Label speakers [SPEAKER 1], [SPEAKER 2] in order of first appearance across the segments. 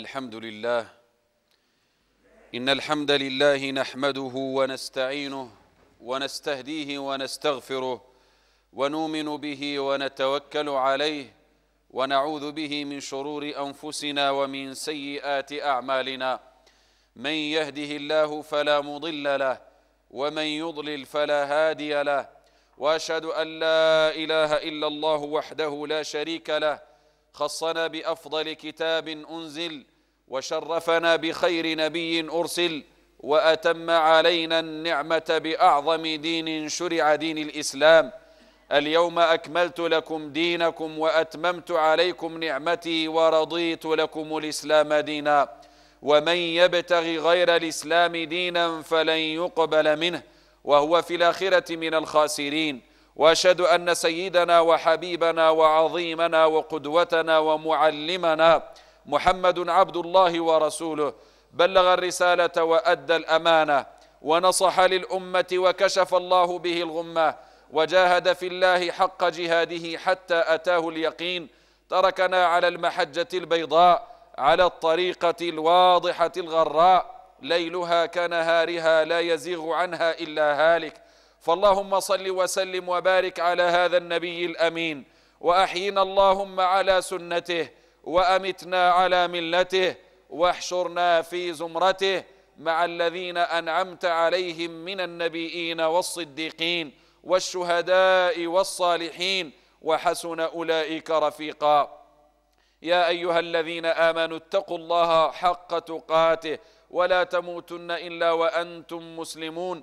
[SPEAKER 1] الحمد لله إن الحمد لله نحمده ونستعينه ونستهديه ونستغفره ونؤمن به ونتوكل عليه ونعوذ به من شرور أنفسنا ومن سيئات أعمالنا من يهده الله فلا مضل له ومن يضلل فلا هادي له وأشهد أن لا إله إلا الله وحده لا شريك له خصنا بأفضل كتاب أنزل وشرفنا بخير نبي أرسل وأتم علينا النعمة بأعظم دين شرع دين الإسلام اليوم أكملت لكم دينكم وأتممت عليكم نعمتي ورضيت لكم الإسلام دينا ومن يبتغي غير الإسلام دينا فلن يقبل منه وهو في الآخرة من الخاسرين واشهد ان سيدنا وحبيبنا وعظيمنا وقدوتنا ومعلمنا محمد عبد الله ورسوله بلغ الرساله وادى الامانه ونصح للامه وكشف الله به الغمه وجاهد في الله حق جهاده حتى اتاه اليقين تركنا على المحجه البيضاء على الطريقه الواضحه الغراء ليلها كنهارها لا يزيغ عنها الا هالك فاللهم صل وسلم وبارك على هذا النبي الامين واحينا اللهم على سنته وامتنا على ملته واحشرنا في زمرته مع الذين انعمت عليهم من النبيين والصديقين والشهداء والصالحين وحسن اولئك رفيقا يا ايها الذين امنوا اتقوا الله حق تقاته ولا تموتن الا وانتم مسلمون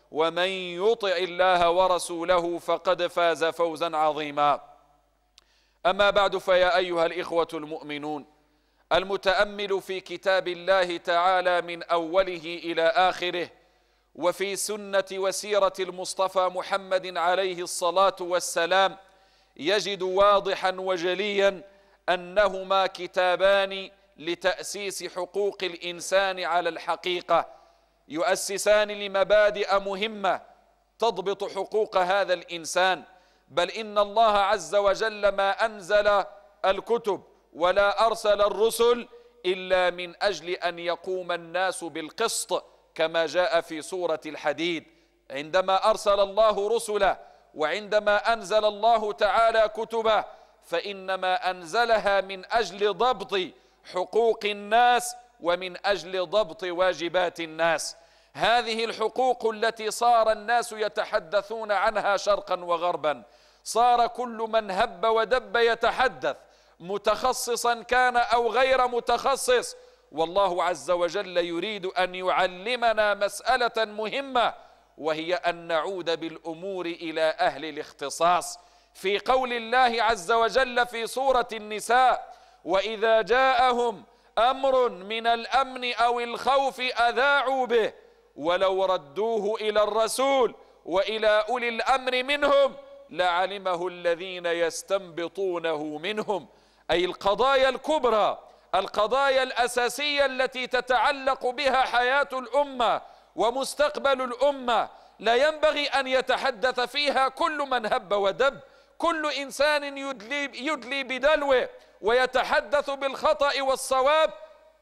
[SPEAKER 1] ومن يطع الله ورسوله فقد فاز فوزا عظيما أما بعد فيا أيها الإخوة المؤمنون المتأمل في كتاب الله تعالى من أوله إلى آخره وفي سنة وسيرة المصطفى محمد عليه الصلاة والسلام يجد واضحا وجليا أنهما كتابان لتأسيس حقوق الإنسان على الحقيقة يؤسسان لمبادئ مهمة تضبط حقوق هذا الإنسان بل إن الله عز وجل ما أنزل الكتب ولا أرسل الرسل إلا من أجل أن يقوم الناس بالقسط كما جاء في سورة الحديد عندما أرسل الله رسله وعندما أنزل الله تعالى كتبه فإنما أنزلها من أجل ضبط حقوق الناس ومن أجل ضبط واجبات الناس هذه الحقوق التي صار الناس يتحدثون عنها شرقا وغربا صار كل من هب ودب يتحدث متخصصا كان أو غير متخصص والله عز وجل يريد أن يعلمنا مسألة مهمة وهي أن نعود بالأمور إلى أهل الاختصاص في قول الله عز وجل في سورة النساء وإذا جاءهم امر من الامن او الخوف اذاعوا به ولو ردوه الى الرسول والى اولي الامر منهم لعلمه الذين يستنبطونه منهم اي القضايا الكبرى القضايا الاساسيه التي تتعلق بها حياه الامه ومستقبل الامه لا ينبغي ان يتحدث فيها كل من هب ودب كل انسان يدلي, يدلي بدلوه ويتحدث بالخطأ والصواب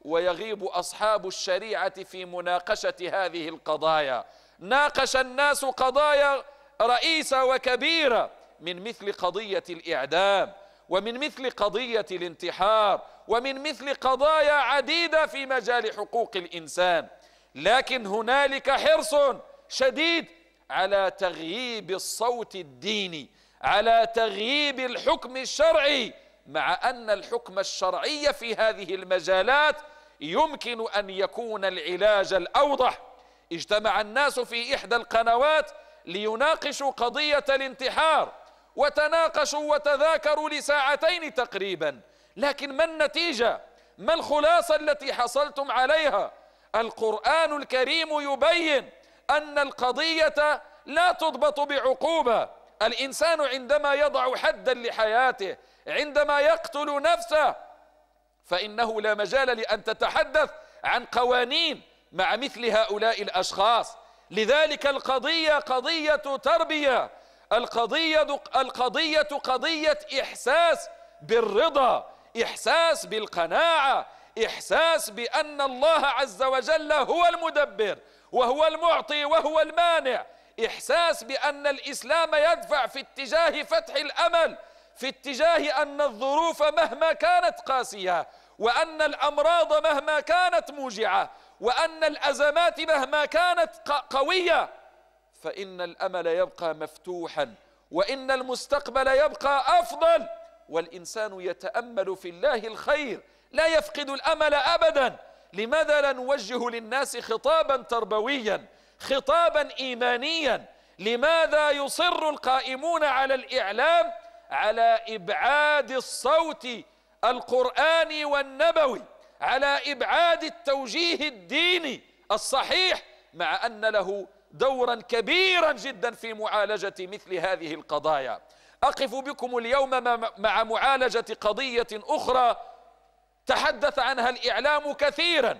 [SPEAKER 1] ويغيب أصحاب الشريعة في مناقشة هذه القضايا ناقش الناس قضايا رئيسة وكبيرة من مثل قضية الإعدام ومن مثل قضية الانتحار ومن مثل قضايا عديدة في مجال حقوق الإنسان لكن هنالك حرص شديد على تغييب الصوت الديني على تغييب الحكم الشرعي مع أن الحكم الشرعي في هذه المجالات يمكن أن يكون العلاج الأوضح اجتمع الناس في إحدى القنوات ليناقشوا قضية الانتحار وتناقشوا وتذاكروا لساعتين تقريبا لكن ما النتيجة؟ ما الخلاصة التي حصلتم عليها؟ القرآن الكريم يبين أن القضية لا تضبط بعقوبة الإنسان عندما يضع حدا لحياته عندما يقتل نفسه فإنه لا مجال لأن تتحدث عن قوانين مع مثل هؤلاء الأشخاص لذلك القضية قضية تربية القضية القضية قضية إحساس بالرضا إحساس بالقناعة إحساس بأن الله عز وجل هو المدبر وهو المعطي وهو المانع إحساس بأن الإسلام يدفع في اتجاه فتح الأمل في اتجاه أن الظروف مهما كانت قاسية وأن الأمراض مهما كانت موجعة وأن الأزمات مهما كانت قوية فإن الأمل يبقى مفتوحا وإن المستقبل يبقى أفضل والإنسان يتأمل في الله الخير لا يفقد الأمل أبدا لماذا لا نوجه للناس خطابا تربويا خطابا إيمانيا لماذا يصر القائمون على الإعلام على إبعاد الصوت القرآني والنبوي على إبعاد التوجيه الديني الصحيح مع أن له دورا كبيرا جدا في معالجة مثل هذه القضايا أقف بكم اليوم مع معالجة قضية أخرى تحدث عنها الإعلام كثيرا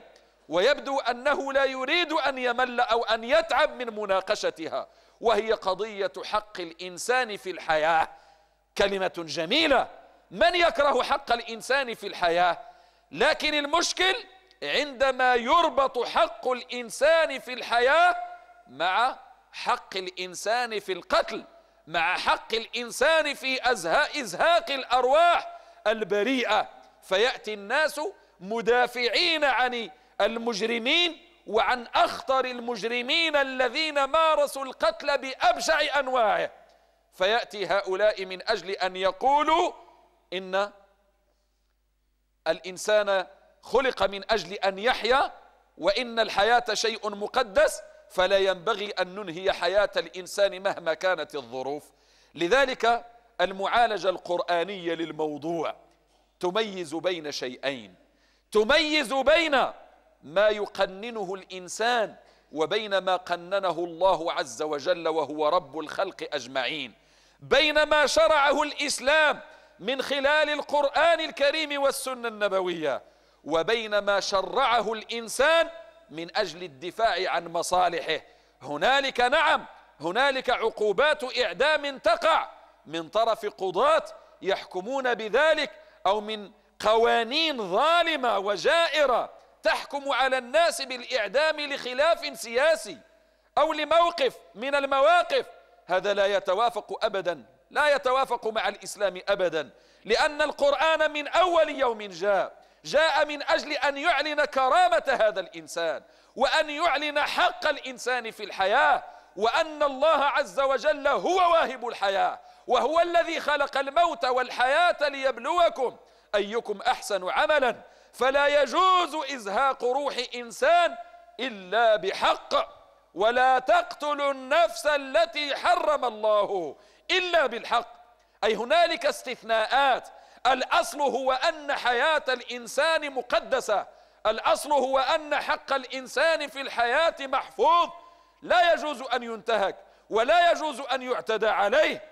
[SPEAKER 1] ويبدو أنه لا يريد أن يمل أو أن يتعب من مناقشتها وهي قضية حق الإنسان في الحياة كلمة جميلة من يكره حق الإنسان في الحياة لكن المشكل عندما يربط حق الإنسان في الحياة مع حق الإنسان في القتل مع حق الإنسان في أزها إزهاق الأرواح البريئة فيأتي الناس مدافعين عن المجرمين وعن أخطر المجرمين الذين مارسوا القتل بأبشع أنواعه فيأتي هؤلاء من أجل أن يقولوا إن الإنسان خلق من أجل أن يحيا وإن الحياة شيء مقدس فلا ينبغي أن ننهي حياة الإنسان مهما كانت الظروف لذلك المعالجة القرآنية للموضوع تميز بين شيئين تميز بين ما يقننه الإنسان وبين ما قننه الله عز وجل وهو رب الخلق أجمعين بين ما شرعه الإسلام من خلال القرآن الكريم والسنة النبوية وبين ما شرعه الإنسان من أجل الدفاع عن مصالحه هنالك نعم هنالك عقوبات إعدام تقع من طرف قضاة يحكمون بذلك أو من قوانين ظالمة وجائرة تحكم على الناس بالإعدام لخلاف سياسي أو لموقف من المواقف هذا لا يتوافق أبدا لا يتوافق مع الإسلام أبدا لأن القرآن من أول يوم جاء جاء من أجل أن يعلن كرامة هذا الإنسان وأن يعلن حق الإنسان في الحياة وأن الله عز وجل هو واهب الحياة وهو الذي خلق الموت والحياة ليبلوكم أيكم أحسن عملا فلا يجوز إزهاق روح إنسان إلا بحق ولا تقتلوا النفس التي حرم الله إلا بالحق أي هنالك استثناءات الأصل هو أن حياة الإنسان مقدسة الأصل هو أن حق الإنسان في الحياة محفوظ لا يجوز أن ينتهك ولا يجوز أن يعتدى عليه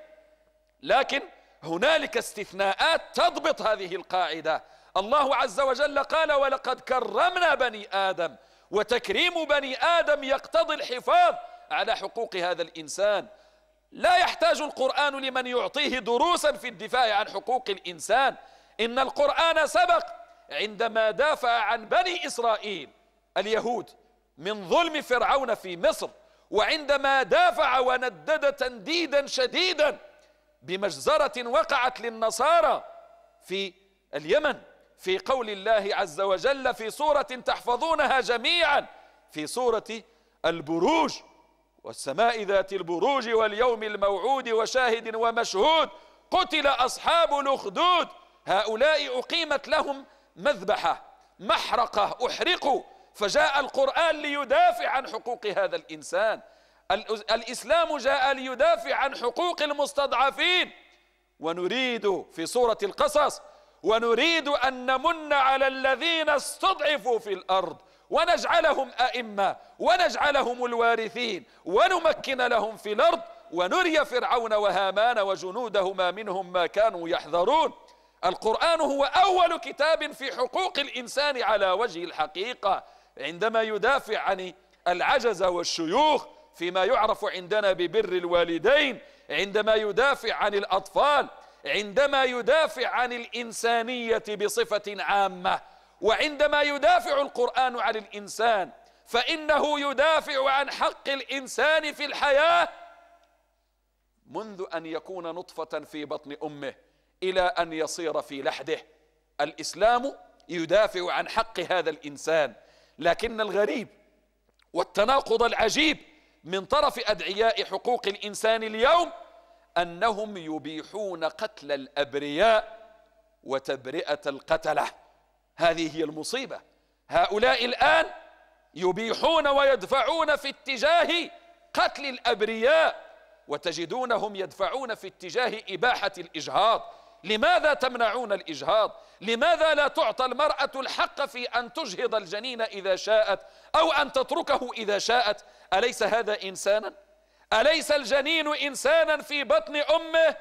[SPEAKER 1] لكن هنالك استثناءات تضبط هذه القاعدة الله عز وجل قال ولقد كرمنا بني آدم وتكريم بني آدم يقتضي الحفاظ على حقوق هذا الإنسان لا يحتاج القرآن لمن يعطيه دروسا في الدفاع عن حقوق الإنسان إن القرآن سبق عندما دافع عن بني إسرائيل اليهود من ظلم فرعون في مصر وعندما دافع وندد تنديدا شديدا بمجزرة وقعت للنصارى في اليمن في قول الله عز وجل في سورة تحفظونها جميعا في سورة البروج والسماء ذات البروج واليوم الموعود وشاهد ومشهود قتل أصحاب الأخدود هؤلاء أقيمت لهم مذبحة محرقة أحرقوا فجاء القرآن ليدافع عن حقوق هذا الإنسان الإسلام جاء ليدافع عن حقوق المستضعفين ونريد في سورة القصص ونريد أن نمن على الذين استضعفوا في الأرض ونجعلهم أئمة ونجعلهم الوارثين ونمكن لهم في الأرض ونري فرعون وهامان وجنودهما منهم ما كانوا يحذرون القرآن هو أول كتاب في حقوق الإنسان على وجه الحقيقة عندما يدافع عن العجز والشيوخ فيما يعرف عندنا ببر الوالدين عندما يدافع عن الأطفال عندما يدافع عن الإنسانية بصفة عامة وعندما يدافع القرآن عن الإنسان فإنه يدافع عن حق الإنسان في الحياة منذ أن يكون نطفة في بطن أمه إلى أن يصير في لحده الإسلام يدافع عن حق هذا الإنسان لكن الغريب والتناقض العجيب من طرف أدعياء حقوق الإنسان اليوم أنهم يبيحون قتل الأبرياء وتبرئة القتلة هذه هي المصيبة هؤلاء الآن يبيحون ويدفعون في اتجاه قتل الأبرياء وتجدونهم يدفعون في اتجاه إباحة الإجهاض لماذا تمنعون الإجهاض لماذا لا تعطى المرأة الحق في أن تجهض الجنين إذا شاءت أو أن تتركه إذا شاءت أليس هذا إنساناً أليس الجنين إنسانا في بطن أمه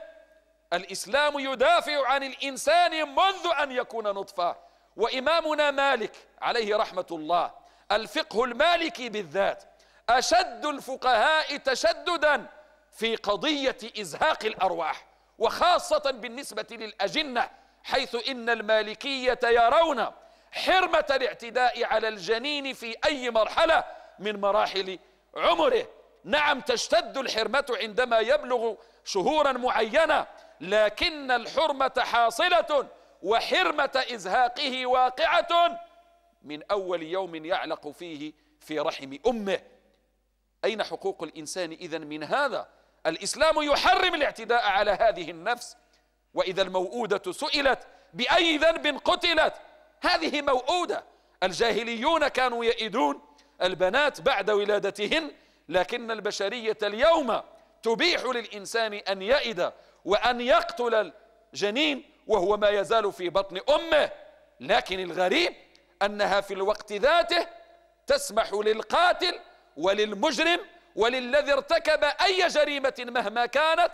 [SPEAKER 1] الإسلام يدافع عن الإنسان منذ أن يكون نطفة وإمامنا مالك عليه رحمة الله الفقه المالكي بالذات أشد الفقهاء تشددا في قضية إزهاق الأرواح وخاصة بالنسبة للأجنة حيث إن المالكية يرون حرمة الاعتداء على الجنين في أي مرحلة من مراحل عمره نعم تشتد الحرمة عندما يبلغ شهورا معينة لكن الحرمة حاصلة وحرمة إزهاقه واقعة من أول يوم يعلق فيه في رحم أمه أين حقوق الإنسان إذا من هذا الإسلام يحرم الاعتداء على هذه النفس وإذا الموؤودة سئلت بأي ذنب قتلت هذه موؤودة الجاهليون كانوا يئدون البنات بعد ولادتهن لكن البشرية اليوم تبيح للإنسان أن يئد وأن يقتل الجنين وهو ما يزال في بطن أمه لكن الغريب أنها في الوقت ذاته تسمح للقاتل وللمجرم وللذي ارتكب أي جريمة مهما كانت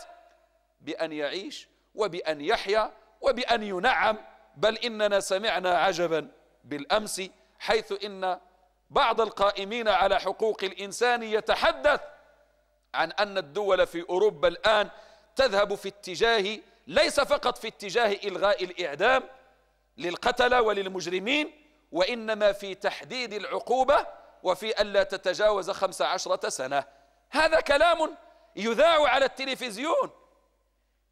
[SPEAKER 1] بأن يعيش وبأن يحيا وبأن ينعم بل إننا سمعنا عجبا بالأمس حيث إن بعض القائمين على حقوق الإنسان يتحدث عن أن الدول في أوروبا الآن تذهب في اتجاه ليس فقط في اتجاه إلغاء الإعدام للقتلة وللمجرمين وإنما في تحديد العقوبة وفي ألا تتجاوز خمس عشرة سنة هذا كلام يذاع على التلفزيون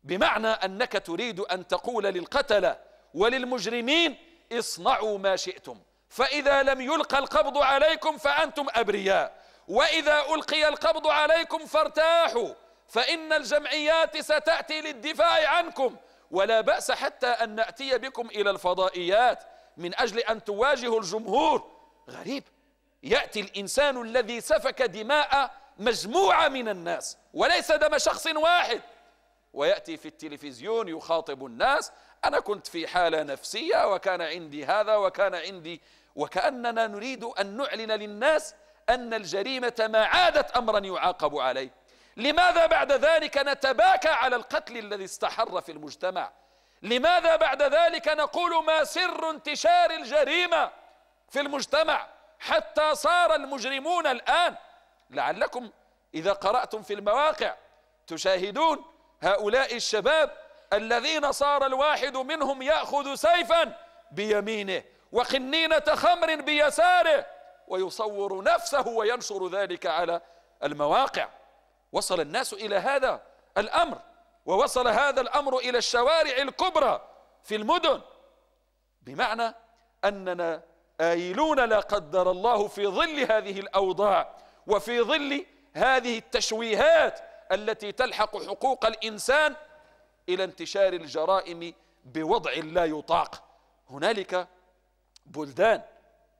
[SPEAKER 1] بمعنى أنك تريد أن تقول للقتلة وللمجرمين اصنعوا ما شئتم فإذا لم يلقى القبض عليكم فأنتم أبرياء وإذا ألقي القبض عليكم فارتاحوا فإن الجمعيات ستأتي للدفاع عنكم ولا بأس حتى أن نأتي بكم إلى الفضائيات من أجل أن تواجهوا الجمهور غريب يأتي الإنسان الذي سفك دماء مجموعة من الناس وليس دم شخص واحد ويأتي في التلفزيون يخاطب الناس أنا كنت في حالة نفسية وكان عندي هذا وكان عندي وكأننا نريد أن نعلن للناس أن الجريمة ما عادت أمرا يعاقب عليه لماذا بعد ذلك نتباكى على القتل الذي استحر في المجتمع لماذا بعد ذلك نقول ما سر انتشار الجريمة في المجتمع حتى صار المجرمون الآن لعلكم إذا قرأتم في المواقع تشاهدون هؤلاء الشباب الذين صار الواحد منهم يأخذ سيفا بيمينه وقنينة خمر بيساره ويصور نفسه وينشر ذلك على المواقع وصل الناس إلى هذا الأمر ووصل هذا الأمر إلى الشوارع الكبرى في المدن بمعنى أننا آيلون لا قدر الله في ظل هذه الأوضاع وفي ظل هذه التشويهات التي تلحق حقوق الإنسان إلى انتشار الجرائم بوضع لا يطاق هنالك بلدان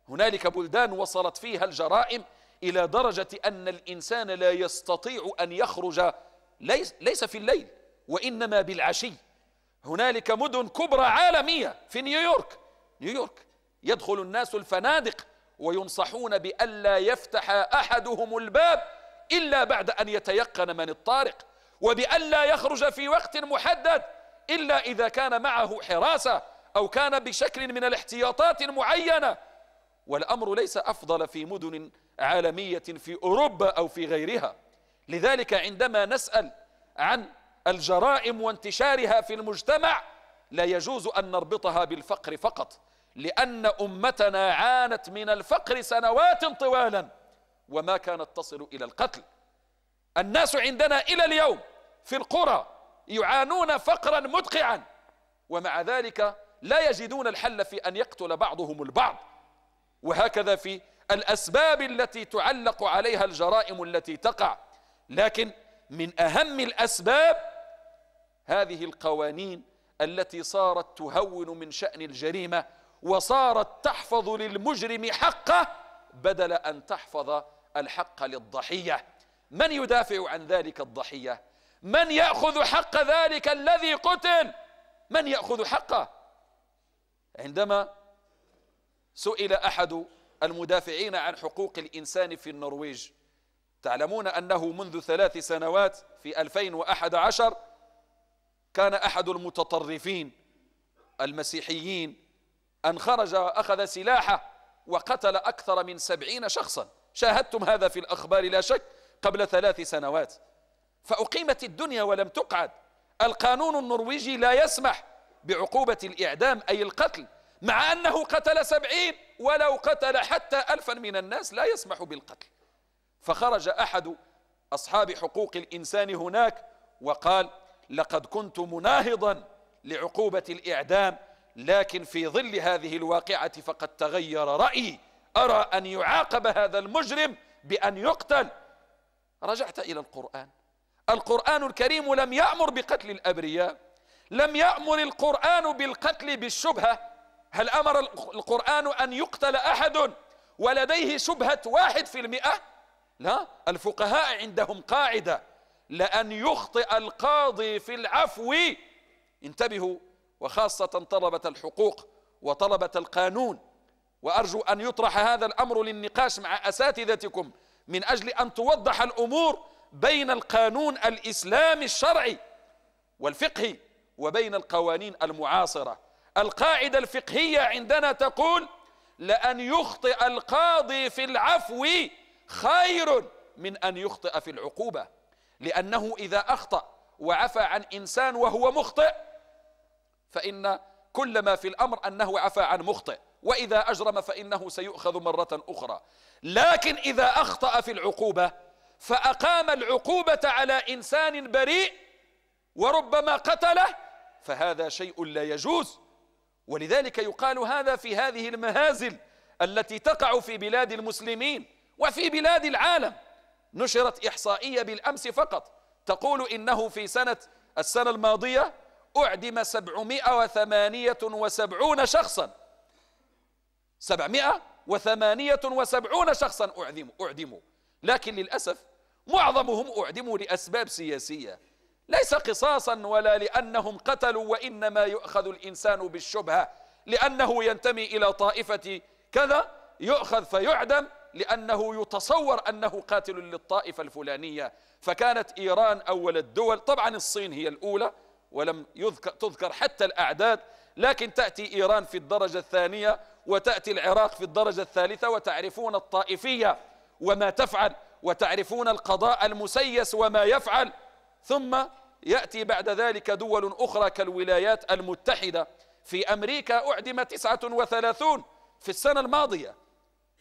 [SPEAKER 1] هنالك بلدان وصلت فيها الجرائم إلى درجة أن الإنسان لا يستطيع أن يخرج ليس, ليس في الليل وإنما بالعشي هنالك مدن كبرى عالمية في نيويورك نيويورك يدخل الناس الفنادق وينصحون بألا يفتح أحدهم الباب إلا بعد أن يتيقن من الطارق وبألا يخرج في وقت محدد إلا إذا كان معه حراسة أو كان بشكل من الاحتياطات معينة والأمر ليس أفضل في مدن عالمية في أوروبا أو في غيرها لذلك عندما نسأل عن الجرائم وانتشارها في المجتمع لا يجوز أن نربطها بالفقر فقط لأن أمتنا عانت من الفقر سنوات طوالا وما كانت تصل إلى القتل الناس عندنا إلى اليوم في القرى يعانون فقرا مدقعا ومع ذلك لا يجدون الحل في أن يقتل بعضهم البعض وهكذا في الأسباب التي تعلق عليها الجرائم التي تقع لكن من أهم الأسباب هذه القوانين التي صارت تهون من شأن الجريمة وصارت تحفظ للمجرم حقه بدل أن تحفظ الحق للضحية من يدافع عن ذلك الضحية من يأخذ حق ذلك الذي قتل من يأخذ حقه عندما سئل أحد المدافعين عن حقوق الإنسان في النرويج تعلمون أنه منذ ثلاث سنوات في 2011 كان أحد المتطرفين المسيحيين أن خرج أخذ سلاحه وقتل أكثر من سبعين شخصا شاهدتم هذا في الأخبار لا شك قبل ثلاث سنوات فأقيمت الدنيا ولم تقعد القانون النرويجي لا يسمح بعقوبة الإعدام أي القتل مع أنه قتل سبعين ولو قتل حتى ألفا من الناس لا يسمح بالقتل فخرج أحد أصحاب حقوق الإنسان هناك وقال لقد كنت مناهضا لعقوبة الإعدام لكن في ظل هذه الواقعة فقد تغير رأيي أرى أن يعاقب هذا المجرم بأن يقتل رجعت إلى القرآن القرآن الكريم لم يأمر بقتل الأبرياء لم يأمر القرآن بالقتل بالشبهة هل أمر القرآن أن يقتل أحد ولديه شبهة واحد في المئة لا الفقهاء عندهم قاعدة لأن يخطئ القاضي في العفو انتبهوا وخاصة طلبة الحقوق وطلبة القانون وأرجو أن يطرح هذا الأمر للنقاش مع أساتذتكم من أجل أن توضح الأمور بين القانون الإسلامي الشرعي والفقهي وبين القوانين المعاصرة القاعدة الفقهية عندنا تقول لأن يخطئ القاضي في العفو خير من أن يخطئ في العقوبة لأنه إذا أخطأ وعفى عن إنسان وهو مخطئ فإن كل ما في الأمر أنه عفى عن مخطئ وإذا أجرم فإنه سيؤخذ مرة أخرى لكن إذا أخطأ في العقوبة فأقام العقوبة على إنسان بريء وربما قتله فهذا شيء لا يجوز ولذلك يقال هذا في هذه المهازل التي تقع في بلاد المسلمين وفي بلاد العالم نشرت إحصائية بالأمس فقط تقول إنه في سنة السنة الماضية أعدم 778 شخصا 778 شخصا أعدموا أعدموا لكن للأسف معظمهم أعدموا لأسباب سياسية ليس قصاصا ولا لأنهم قتلوا وإنما يؤخذ الإنسان بالشبهة لأنه ينتمي إلى طائفة كذا يؤخذ فيعدم لأنه يتصور أنه قاتل للطائفة الفلانية فكانت إيران أول الدول طبعا الصين هي الأولى ولم يذكر تذكر حتى الأعداد لكن تأتي إيران في الدرجة الثانية وتأتي العراق في الدرجة الثالثة وتعرفون الطائفية وما تفعل وتعرفون القضاء المسيس وما يفعل ثم يأتي بعد ذلك دول أخرى كالولايات المتحدة في أمريكا أعدم 39 في السنة الماضية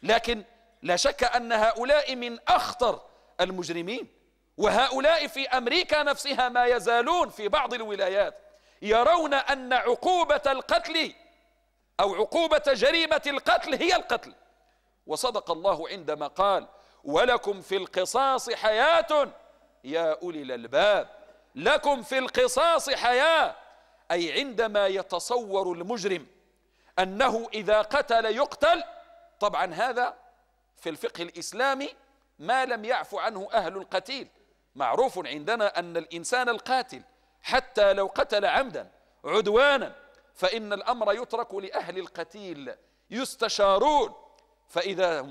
[SPEAKER 1] لكن لا شك أن هؤلاء من أخطر المجرمين وهؤلاء في أمريكا نفسها ما يزالون في بعض الولايات يرون أن عقوبة القتل أو عقوبة جريمة القتل هي القتل وصدق الله عندما قال ولكم في القصاص حياة يا أولي الألباب لكم في القصاص حياه اي عندما يتصور المجرم انه اذا قتل يقتل طبعا هذا في الفقه الاسلامي ما لم يعفو عنه اهل القتيل معروف عندنا ان الانسان القاتل حتى لو قتل عمدا عدوانا فان الامر يترك لاهل القتيل يستشارون فاذا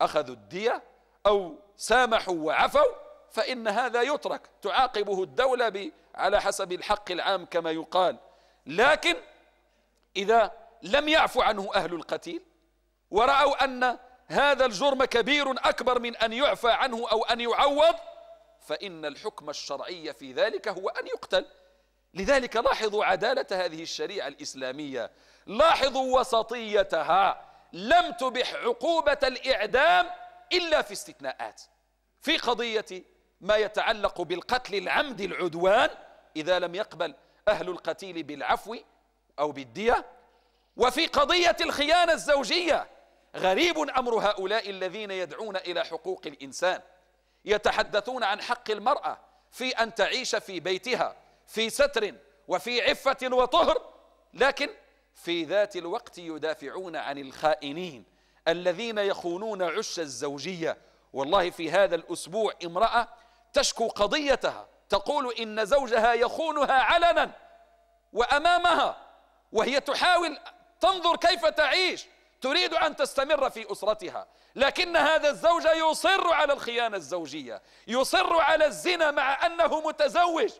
[SPEAKER 1] اخذوا الديه او سامحوا وعفوا فإن هذا يترك تعاقبه الدولة على حسب الحق العام كما يقال لكن إذا لم يعفو عنه أهل القتيل ورأوا أن هذا الجرم كبير أكبر من أن يعفى عنه أو أن يعوض فإن الحكم الشرعي في ذلك هو أن يقتل لذلك لاحظوا عدالة هذه الشريعة الإسلامية لاحظوا وسطيتها لم تبح عقوبة الإعدام إلا في استثناءات في قضية ما يتعلق بالقتل العمد العدوان إذا لم يقبل أهل القتيل بالعفو أو بالدية وفي قضية الخيانة الزوجية غريب أمر هؤلاء الذين يدعون إلى حقوق الإنسان يتحدثون عن حق المرأة في أن تعيش في بيتها في ستر وفي عفة وطهر لكن في ذات الوقت يدافعون عن الخائنين الذين يخونون عش الزوجية والله في هذا الأسبوع امرأة تشكو قضيتها تقول إن زوجها يخونها علنا وأمامها وهي تحاول تنظر كيف تعيش تريد أن تستمر في أسرتها لكن هذا الزوج يصر على الخيانة الزوجية يصر على الزنا مع أنه متزوج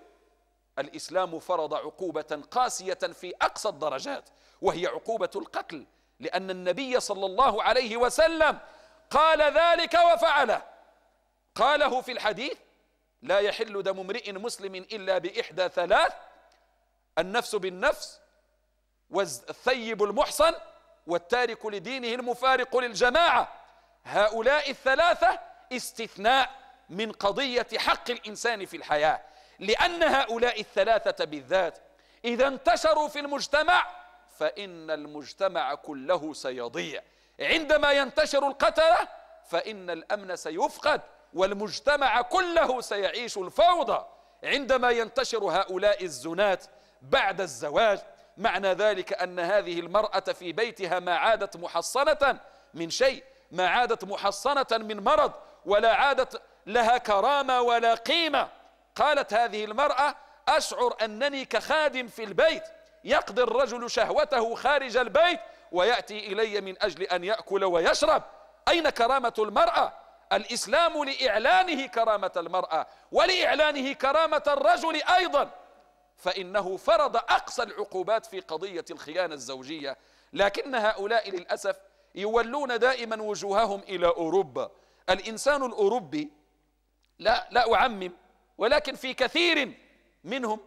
[SPEAKER 1] الإسلام فرض عقوبة قاسية في أقصى الدرجات وهي عقوبة القتل لأن النبي صلى الله عليه وسلم قال ذلك وفعله قاله في الحديث لا يحل دم امرئ مسلم إلا بإحدى ثلاث النفس بالنفس والثيب المحصن والتارك لدينه المفارق للجماعة هؤلاء الثلاثة استثناء من قضية حق الإنسان في الحياة لأن هؤلاء الثلاثة بالذات إذا انتشروا في المجتمع فإن المجتمع كله سيضيع عندما ينتشر القتلة فإن الأمن سيفقد والمجتمع كله سيعيش الفوضى عندما ينتشر هؤلاء الزنات بعد الزواج معنى ذلك أن هذه المرأة في بيتها ما عادت محصنة من شيء ما عادت محصنة من مرض ولا عادت لها كرامة ولا قيمة قالت هذه المرأة أشعر أنني كخادم في البيت يقضي الرجل شهوته خارج البيت ويأتي إلي من أجل أن يأكل ويشرب أين كرامة المرأة الإسلام لإعلانه كرامة المرأة ولإعلانه كرامة الرجل أيضا فإنه فرض أقصى العقوبات في قضية الخيانة الزوجية لكن هؤلاء للأسف يولون دائما وجوههم إلى أوروبا الإنسان الأوروبي لا, لا أعمم ولكن في كثير منهم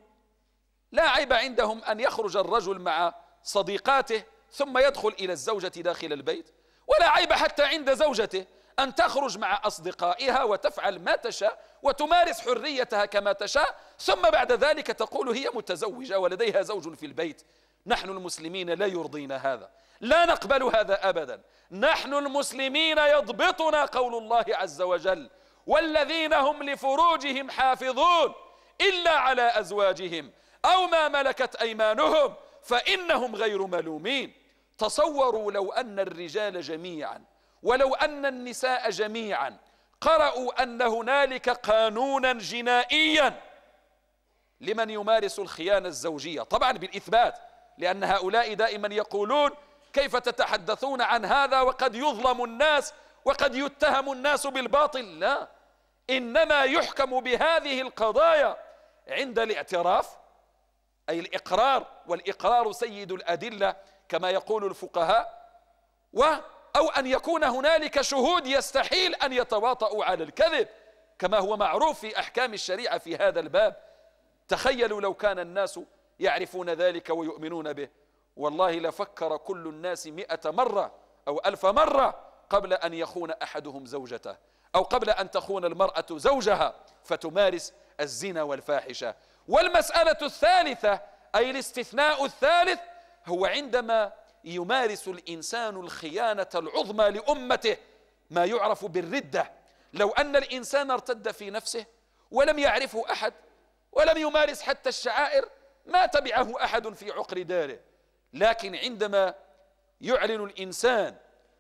[SPEAKER 1] لا عيب عندهم أن يخرج الرجل مع صديقاته ثم يدخل إلى الزوجة داخل البيت ولا عيب حتى عند زوجته أن تخرج مع أصدقائها وتفعل ما تشاء وتمارس حريتها كما تشاء ثم بعد ذلك تقول هي متزوجة ولديها زوج في البيت نحن المسلمين لا يرضينا هذا لا نقبل هذا أبدا نحن المسلمين يضبطنا قول الله عز وجل والذين هم لفروجهم حافظون إلا على أزواجهم أو ما ملكت أيمانهم فإنهم غير ملومين تصوروا لو أن الرجال جميعاً ولو أن النساء جميعا قرأوا أن هنالك قانونا جنائيا لمن يمارس الخيانة الزوجية طبعا بالإثبات لأن هؤلاء دائما يقولون كيف تتحدثون عن هذا وقد يظلم الناس وقد يتهم الناس بالباطل لا إنما يحكم بهذه القضايا عند الاعتراف أي الإقرار والإقرار سيد الأدلة كما يقول الفقهاء و أو أن يكون هنالك شهود يستحيل أن يتواطؤوا على الكذب كما هو معروف في أحكام الشريعة في هذا الباب تخيلوا لو كان الناس يعرفون ذلك ويؤمنون به والله لفكر كل الناس مئة مرة أو ألف مرة قبل أن يخون أحدهم زوجته أو قبل أن تخون المرأة زوجها فتمارس الزنا والفاحشة والمسألة الثالثة أي الاستثناء الثالث هو عندما يمارس الانسان الخيانه العظمى لامته ما يعرف بالرده لو ان الانسان ارتد في نفسه ولم يعرفه احد ولم يمارس حتى الشعائر ما تبعه احد في عقر داره لكن عندما يعلن الانسان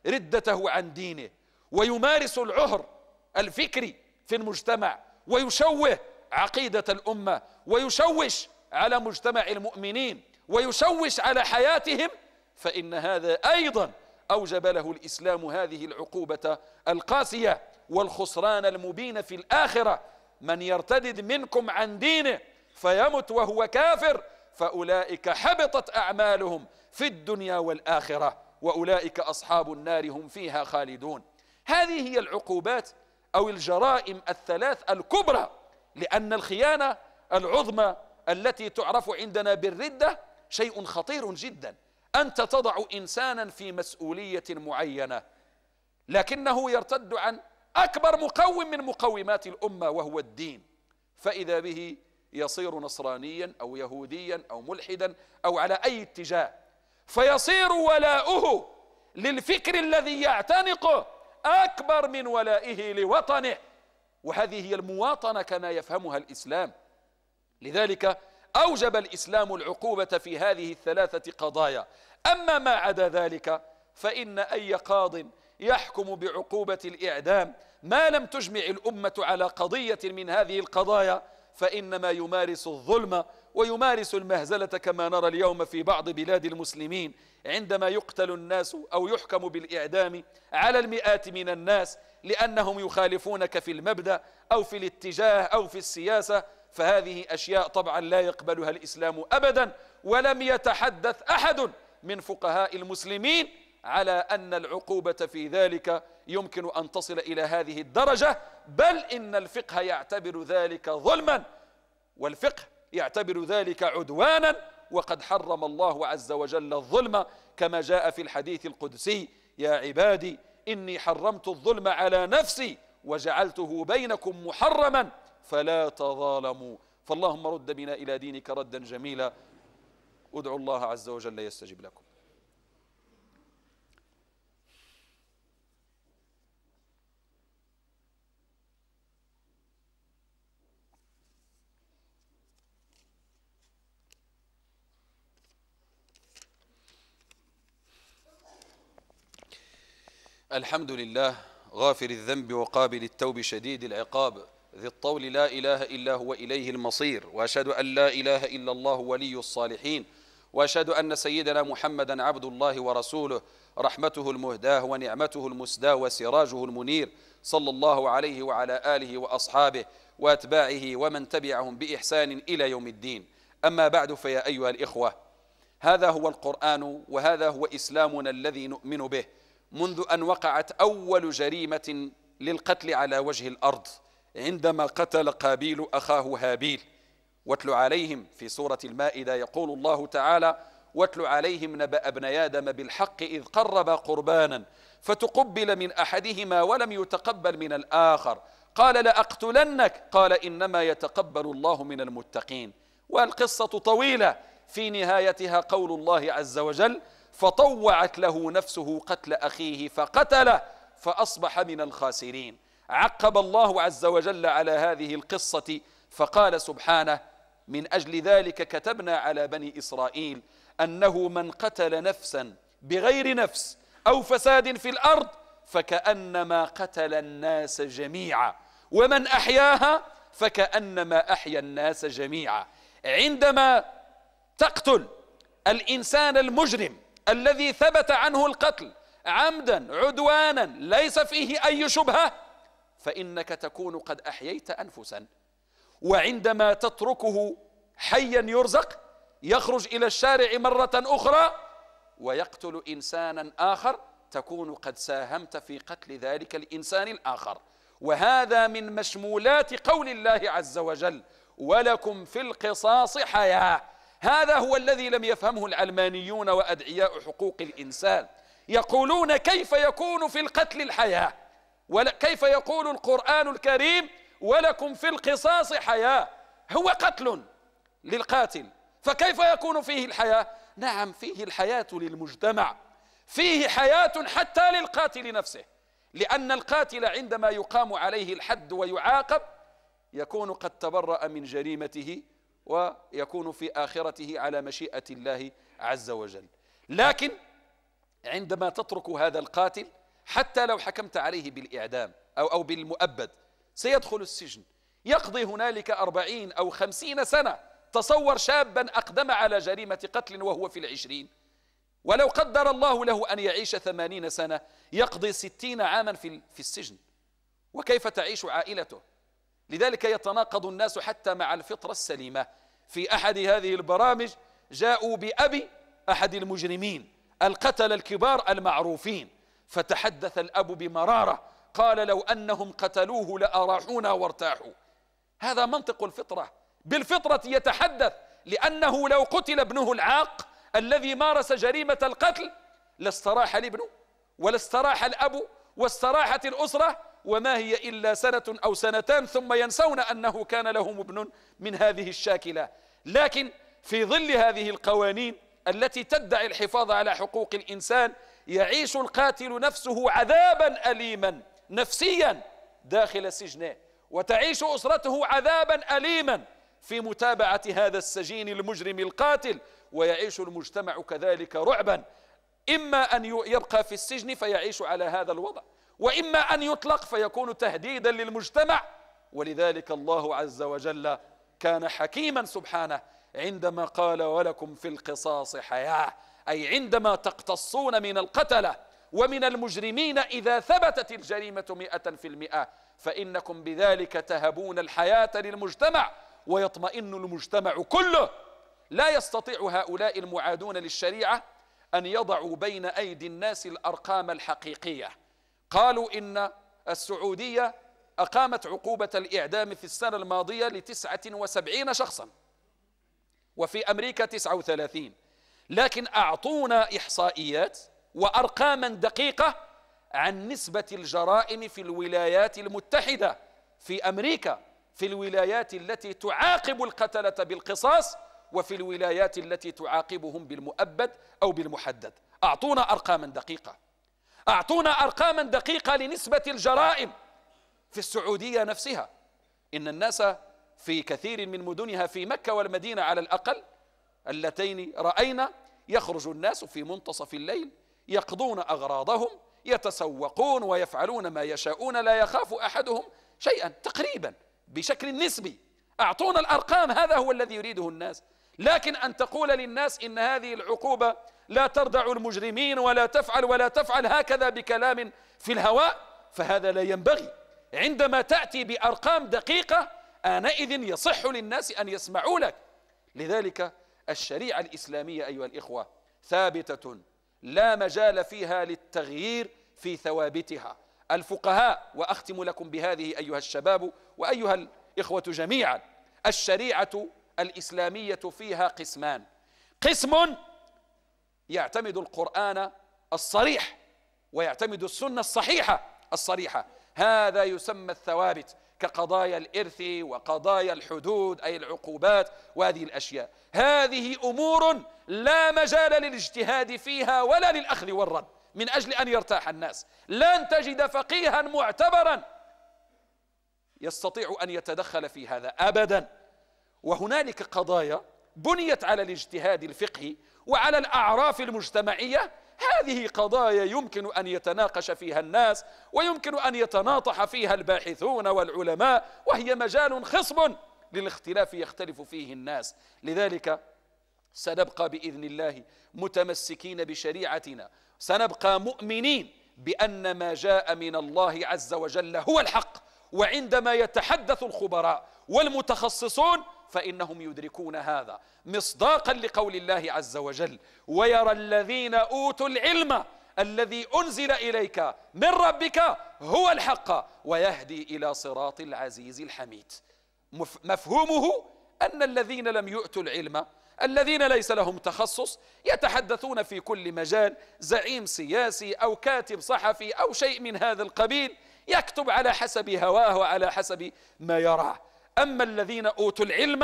[SPEAKER 1] ردته عن دينه ويمارس العهر الفكري في المجتمع ويشوه عقيده الامه ويشوش على مجتمع المؤمنين ويشوش على حياتهم فإن هذا أيضا أوجب له الإسلام هذه العقوبة القاسية والخسران المبين في الآخرة من يرتدد منكم عن دينه فيمت وهو كافر فأولئك حبطت أعمالهم في الدنيا والآخرة وأولئك أصحاب النار هم فيها خالدون هذه هي العقوبات أو الجرائم الثلاث الكبرى لأن الخيانة العظمى التي تعرف عندنا بالردة شيء خطير جدا أنت تضع إنسانا في مسؤولية معينة لكنه يرتد عن أكبر مقوم من مقومات الأمة وهو الدين فإذا به يصير نصرانيا أو يهوديا أو ملحدا أو على أي اتجاه فيصير ولاؤه للفكر الذي يعتنقه أكبر من ولائه لوطنه وهذه هي المواطنة كما يفهمها الإسلام لذلك أوجب الإسلام العقوبة في هذه الثلاثة قضايا أما ما عدا ذلك فإن أي قاض يحكم بعقوبة الإعدام ما لم تجمع الأمة على قضية من هذه القضايا فإنما يمارس الظلم ويمارس المهزلة كما نرى اليوم في بعض بلاد المسلمين عندما يقتل الناس أو يحكم بالإعدام على المئات من الناس لأنهم يخالفونك في المبدأ أو في الاتجاه أو في السياسة فهذه أشياء طبعا لا يقبلها الإسلام أبدا ولم يتحدث أحد من فقهاء المسلمين على أن العقوبة في ذلك يمكن أن تصل إلى هذه الدرجة بل إن الفقه يعتبر ذلك ظلما والفقه يعتبر ذلك عدوانا وقد حرم الله عز وجل الظلم كما جاء في الحديث القدسي يا عبادي إني حرمت الظلم على نفسي وجعلته بينكم محرما فلا تظالموا فاللهم رد بنا إلى دينك ردا جميلا ادعوا الله عز وجل يستجب لكم الحمد لله غافر الذنب وقابل التوب شديد العقاب ذي الطول لا إله إلا هو إليه المصير وأشهد أن لا إله إلا الله ولي الصالحين وأشهد أن سيدنا محمدا عبد الله ورسوله رحمته المهداه ونعمته المسداه وسراجه المنير صلى الله عليه وعلى آله وأصحابه وأتباعه ومن تبعهم بإحسان إلى يوم الدين أما بعد فيا أيها الإخوة هذا هو القرآن وهذا هو إسلامنا الذي نؤمن به منذ أن وقعت أول جريمة للقتل على وجه الأرض عندما قتل قابيل أخاه هابيل واتل عليهم في سورة المائدة يقول الله تعالى واتل عليهم نبأ ابن آدم بالحق إذ قرب قربانا فتقبل من أحدهما ولم يتقبل من الآخر قال لأقتلنك قال إنما يتقبل الله من المتقين والقصة طويلة في نهايتها قول الله عز وجل فطوعت له نفسه قتل أخيه فقتله فأصبح من الخاسرين عقب الله عز وجل على هذه القصة فقال سبحانه من أجل ذلك كتبنا على بني إسرائيل أنه من قتل نفسا بغير نفس أو فساد في الأرض فكأنما قتل الناس جميعا ومن أحياها فكأنما أحيا الناس جميعا عندما تقتل الإنسان المجرم الذي ثبت عنه القتل عمدا عدوانا ليس فيه أي شبهة فإنك تكون قد أحييت أنفسا وعندما تتركه حيا يرزق يخرج إلى الشارع مرة أخرى ويقتل إنسانا آخر تكون قد ساهمت في قتل ذلك الإنسان الآخر وهذا من مشمولات قول الله عز وجل ولكم في القصاص حياه هذا هو الذي لم يفهمه العلمانيون وأدعياء حقوق الإنسان يقولون كيف يكون في القتل الحياة كيف يقول القرآن الكريم ولكم في القصاص حياة هو قتل للقاتل فكيف يكون فيه الحياة نعم فيه الحياة للمجتمع فيه حياة حتى للقاتل نفسه لأن القاتل عندما يقام عليه الحد ويعاقب يكون قد تبرأ من جريمته ويكون في آخرته على مشيئة الله عز وجل لكن عندما تترك هذا القاتل حتى لو حكمت عليه بالإعدام أو, أو بالمؤبد سيدخل السجن يقضي هنالك أربعين أو خمسين سنة تصور شابا أقدم على جريمة قتل وهو في العشرين ولو قدر الله له أن يعيش ثمانين سنة يقضي ستين عاما في, في السجن وكيف تعيش عائلته لذلك يتناقض الناس حتى مع الفطرة السليمة في أحد هذه البرامج جاءوا بأبي أحد المجرمين القتل الكبار المعروفين فتحدث الأب بمرارة قال لو أنهم قتلوه لأراحونا وارتاحوا هذا منطق الفطرة بالفطرة يتحدث لأنه لو قتل ابنه العاق الذي مارس جريمة القتل لاستراح الابن ولاستراح الأب واستراحت الأسرة وما هي إلا سنة أو سنتان ثم ينسون أنه كان لهم ابن من هذه الشاكلة لكن في ظل هذه القوانين التي تدعي الحفاظ على حقوق الإنسان يعيش القاتل نفسه عذابا أليما نفسيا داخل سجنه وتعيش أسرته عذابا أليما في متابعة هذا السجين المجرم القاتل ويعيش المجتمع كذلك رعبا إما أن يبقى في السجن فيعيش على هذا الوضع وإما أن يطلق فيكون تهديدا للمجتمع ولذلك الله عز وجل كان حكيما سبحانه عندما قال ولكم في القصاص حياه أي عندما تقتصون من القتلة ومن المجرمين إذا ثبتت الجريمة مئة في المئة فإنكم بذلك تهبون الحياة للمجتمع ويطمئن المجتمع كله لا يستطيع هؤلاء المعادون للشريعة أن يضعوا بين أيدي الناس الأرقام الحقيقية قالوا إن السعودية أقامت عقوبة الإعدام في السنة الماضية لتسعة وسبعين شخصا وفي أمريكا تسعة وثلاثين لكن أعطونا إحصائيات وأرقاما دقيقة عن نسبة الجرائم في الولايات المتحدة في أمريكا في الولايات التي تعاقب القتلة بالقصاص وفي الولايات التي تعاقبهم بالمؤبد أو بالمحدد أعطونا أرقاما دقيقة أعطونا أرقاما دقيقة لنسبة الجرائم في السعودية نفسها إن الناس في كثير من مدنها في مكة والمدينة على الأقل اللتين رأينا يخرج الناس في منتصف الليل يقضون أغراضهم يتسوقون ويفعلون ما يشاءون لا يخاف أحدهم شيئا تقريبا بشكل نسبي أعطونا الأرقام هذا هو الذي يريده الناس لكن أن تقول للناس إن هذه العقوبة لا تردع المجرمين ولا تفعل ولا تفعل هكذا بكلام في الهواء فهذا لا ينبغي عندما تأتي بأرقام دقيقة آنئذ يصح للناس أن يسمعوا لك لذلك الشريعة الإسلامية أيها الإخوة ثابتة لا مجال فيها للتغيير في ثوابتها الفقهاء وأختم لكم بهذه أيها الشباب وأيها الإخوة جميعا الشريعة الإسلامية فيها قسمان قسم يعتمد القرآن الصريح ويعتمد السنة الصحيحة الصريحة هذا يسمى الثوابت كقضايا الإرث وقضايا الحدود أي العقوبات وهذه الأشياء هذه أمور لا مجال للاجتهاد فيها ولا للأخذ والرد من أجل أن يرتاح الناس لن تجد فقيها معتبرا يستطيع أن يتدخل في هذا أبدا وهنالك قضايا بنيت على الاجتهاد الفقهي وعلى الأعراف المجتمعية هذه قضايا يمكن أن يتناقش فيها الناس ويمكن أن يتناطح فيها الباحثون والعلماء وهي مجال خصب للاختلاف يختلف فيه الناس لذلك سنبقى بإذن الله متمسكين بشريعتنا سنبقى مؤمنين بأن ما جاء من الله عز وجل هو الحق وعندما يتحدث الخبراء والمتخصصون فإنهم يدركون هذا مصداقا لقول الله عز وجل ويرى الذين أوتوا العلم الذي أنزل إليك من ربك هو الحق ويهدي إلى صراط العزيز الحميد مفهومه أن الذين لم يؤتوا العلم الذين ليس لهم تخصص يتحدثون في كل مجال زعيم سياسي أو كاتب صحفي أو شيء من هذا القبيل يكتب على حسب هواه وعلى حسب ما يراه أما الذين أوتوا العلم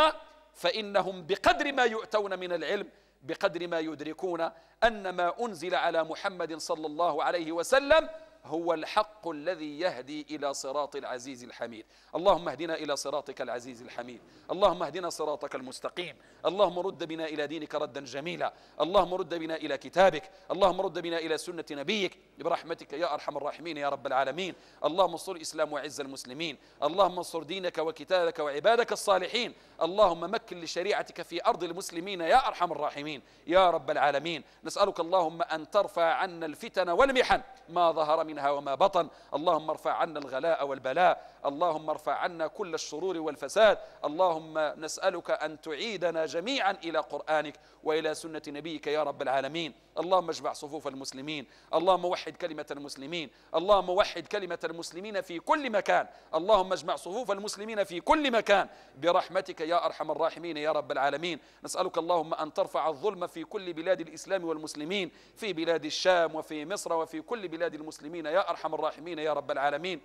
[SPEAKER 1] فإنهم بقدر ما يؤتون من العلم بقدر ما يدركون أن ما أنزل على محمد صلى الله عليه وسلم هو الحق الذي يهدي إلى صراط العزيز الحميد اللهم اهدنا إلى صراطك العزيز الحميد اللهم اهدنا صراطك المستقيم اللهم رد بنا إلى دينك ردا جميلا اللهم رد بنا إلى كتابك اللهم رد بنا إلى سنة نبيك برحمتك يا أرحم الراحمين يا رب العالمين اللهم انصر الإسلام وعز المسلمين اللهم انصر دينك وكتابك وعبادك الصالحين اللهم مكن لشريعتك في أرض المسلمين يا أرحم الراحمين يا رب العالمين نسألك اللهم أن ترفع عنا الفتن والمحن ما ظهر من منها وما بطن اللهم ارفع عنا الغلاء والبلاء اللهم ارفع عنا كل الشرور والفساد اللهم نسألك أن تعيدنا جميعا إلى قرآنك وإلى سنة نبيك يا رب العالمين اللهم اجمع صفوف المسلمين اللهم وحد كلمة المسلمين اللهم وحد كلمة المسلمين في كل مكان اللهم اجمع صفوف المسلمين في كل مكان برحمتك يا أرحم الراحمين يا رب العالمين نسألك اللهم أن ترفع الظلم في كل بلاد الإسلام والمسلمين في بلاد الشام وفي مصر وفي كل بلاد المسلمين يا أرحم الراحمين يا رب العالمين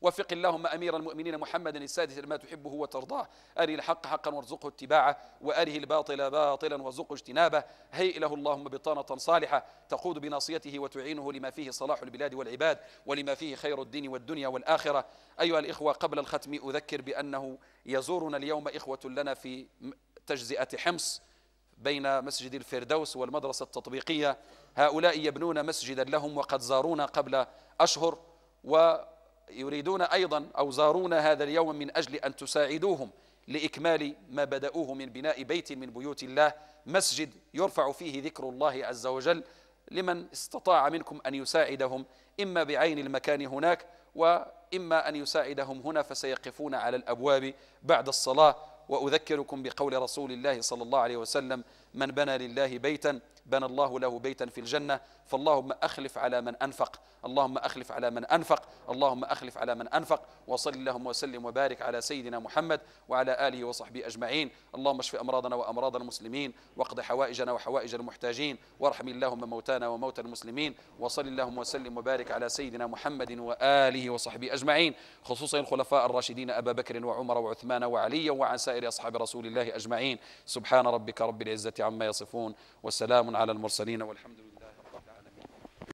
[SPEAKER 1] وفق اللهم أمير المؤمنين محمدا السادس لما تحبه وترضاه أري الحق حقا وارزقه اتباعه وأره الباطل باطلا وارزقه اجتنابه هيئ له اللهم بطانة صالحة تقود بناصيته وتعينه لما فيه صلاح البلاد والعباد ولما فيه خير الدين والدنيا والآخرة أيها الإخوة قبل الختم أذكر بأنه يزورنا اليوم إخوة لنا في تجزئة حمص بين مسجد الفردوس والمدرسة التطبيقية هؤلاء يبنون مسجدا لهم وقد زارونا قبل أشهر و يريدون أيضا أو زارونا هذا اليوم من أجل أن تساعدوهم لإكمال ما بدأوه من بناء بيت من بيوت الله مسجد يرفع فيه ذكر الله عز وجل لمن استطاع منكم أن يساعدهم إما بعين المكان هناك وإما أن يساعدهم هنا فسيقفون على الأبواب بعد الصلاة وأذكركم بقول رسول الله صلى الله عليه وسلم من بنى لله بيتا بنى الله له بيتا في الجنة فاللهم أخلف على من أنفق اللهم أخلف على من أنفق اللهم أخلف على من أنفق وصل اللهم وسلم وبارك على سيدنا محمد وعلى آله وصحبه أجمعين اللهم اشف أمراضنا وأمراض المسلمين واقض حوائجنا وحوائج المحتاجين وارحم اللهم موتانا وموتى المسلمين وصل اللهم وسلم وبارك على سيدنا محمد وآله وصحبه أجمعين خصوصا الخلفاء الراشدين أبا بكر وعمر وعثمان وعلي وعن سائر أصحاب رسول الله أجمعين سبحان ربك رب العزة عما يصفون وسلام على المرسلين والحمد لله